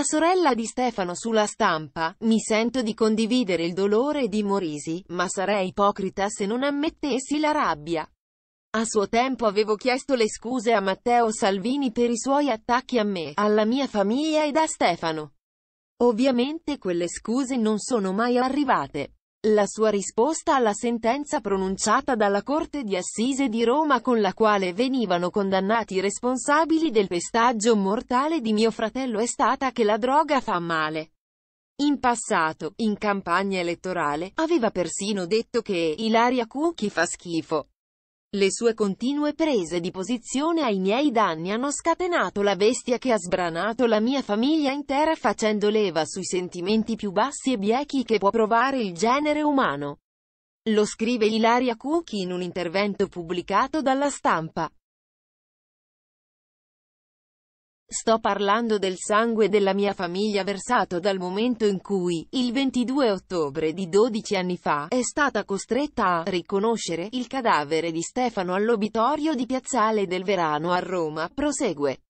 La sorella di Stefano sulla stampa, mi sento di condividere il dolore di Morisi, ma sarei ipocrita se non ammettessi la rabbia. A suo tempo avevo chiesto le scuse a Matteo Salvini per i suoi attacchi a me, alla mia famiglia ed a Stefano. Ovviamente quelle scuse non sono mai arrivate. La sua risposta alla sentenza pronunciata dalla Corte di Assise di Roma con la quale venivano condannati i responsabili del pestaggio mortale di mio fratello è stata che la droga fa male. In passato, in campagna elettorale, aveva persino detto che Ilaria Cucchi fa schifo. Le sue continue prese di posizione ai miei danni hanno scatenato la bestia che ha sbranato la mia famiglia intera facendo leva sui sentimenti più bassi e biechi che può provare il genere umano. Lo scrive Ilaria Cucchi in un intervento pubblicato dalla stampa. Sto parlando del sangue della mia famiglia versato dal momento in cui, il 22 ottobre di 12 anni fa, è stata costretta a riconoscere il cadavere di Stefano all'obitorio di Piazzale del Verano a Roma, prosegue.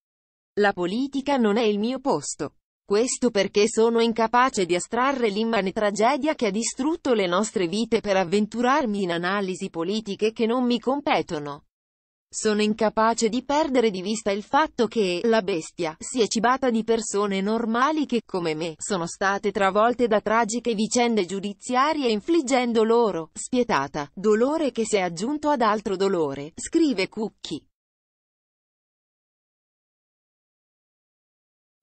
La politica non è il mio posto. Questo perché sono incapace di astrarre l'immane tragedia che ha distrutto le nostre vite per avventurarmi in analisi politiche che non mi competono. Sono incapace di perdere di vista il fatto che, la bestia, si è cibata di persone normali che, come me, sono state travolte da tragiche vicende giudiziarie infliggendo loro, spietata, dolore che si è aggiunto ad altro dolore, scrive Cucchi.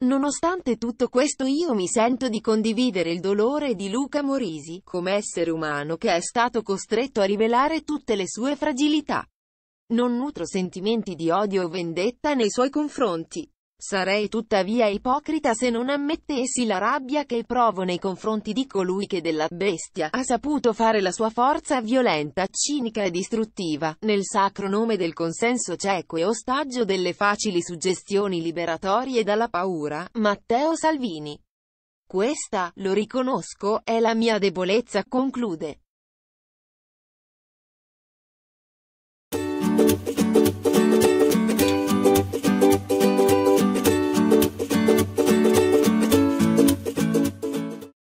Nonostante tutto questo io mi sento di condividere il dolore di Luca Morisi, come essere umano che è stato costretto a rivelare tutte le sue fragilità. Non nutro sentimenti di odio o vendetta nei suoi confronti. Sarei tuttavia ipocrita se non ammettessi la rabbia che provo nei confronti di colui che della bestia ha saputo fare la sua forza violenta, cinica e distruttiva, nel sacro nome del consenso cieco e ostaggio delle facili suggestioni liberatorie dalla paura, Matteo Salvini. Questa, lo riconosco, è la mia debolezza, conclude.